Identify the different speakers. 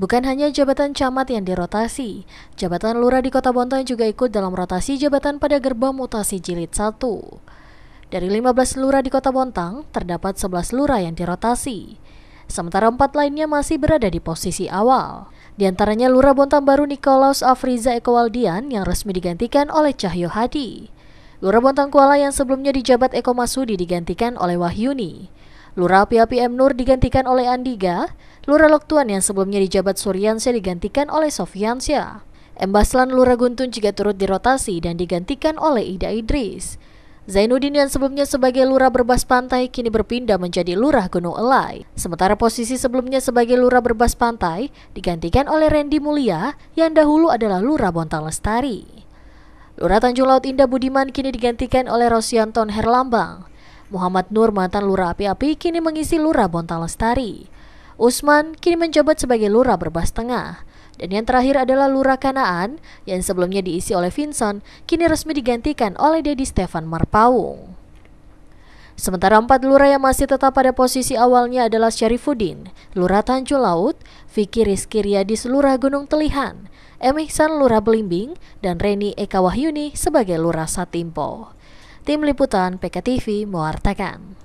Speaker 1: Bukan hanya jabatan camat yang dirotasi, jabatan lurah di Kota Bontang juga ikut dalam rotasi jabatan pada gerbang mutasi jilid 1. Dari 15 lurah di Kota Bontang, terdapat 11 lurah yang dirotasi. Sementara empat lainnya masih berada di posisi awal. Di antaranya Lurah Bontang baru Nikolaus Afriza Ekowaldian yang resmi digantikan oleh Cahyo Hadi. Lurah Bontang Kuala yang sebelumnya dijabat Eko Masudi digantikan oleh Wahyuni. Lurah PAPM Nur digantikan oleh Andiga, Lurah Loktuan yang sebelumnya dijabat Suryansya digantikan oleh Sofiansya. Embaslan Lurah Guntun juga turut dirotasi dan digantikan oleh Ida Idris. Zainuddin yang sebelumnya sebagai lurah berbas pantai kini berpindah menjadi lurah Gunung Elai. Sementara posisi sebelumnya sebagai lurah berbas pantai digantikan oleh Randy Mulia yang dahulu adalah lurah Bontang Lestari. Lurah Tanjung Laut Indah Budiman kini digantikan oleh Rosianton Herlambang. Muhammad Nur mantan lurah api-api kini mengisi lurah Bontang lestari. Usman kini menjabat sebagai lurah Berbas Tengah. Dan yang terakhir adalah lurah Kanaan yang sebelumnya diisi oleh Vincent kini resmi digantikan oleh Dedi Stefan Marpaung. Sementara empat lurah yang masih tetap pada posisi awalnya adalah Syarifuddin, Lurah Tanjung Laut, Vicky Rizky Riyadi Lurah Gunung Telihan, Emihsan Lurah Belimbing, dan Reni Eka Wahyuni sebagai Lurah Satimpo. Tim Liputan PKTV mewartakan.